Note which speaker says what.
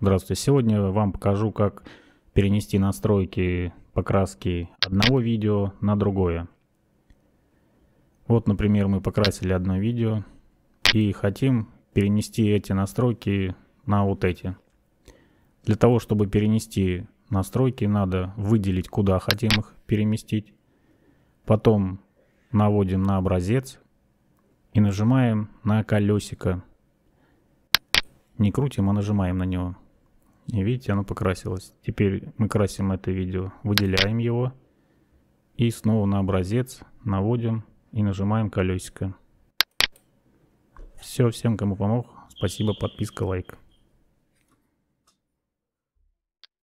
Speaker 1: Здравствуйте. Сегодня вам покажу, как перенести настройки покраски одного видео на другое. Вот, например, мы покрасили одно видео и хотим перенести эти настройки на вот эти. Для того, чтобы перенести настройки, надо выделить, куда хотим их переместить. Потом наводим на образец и нажимаем на колесико. Не крутим, а нажимаем на него. И видите, оно покрасилось. Теперь мы красим это видео, выделяем его. И снова на образец наводим и нажимаем колесико. Все, всем кому помог, спасибо, подписка, лайк.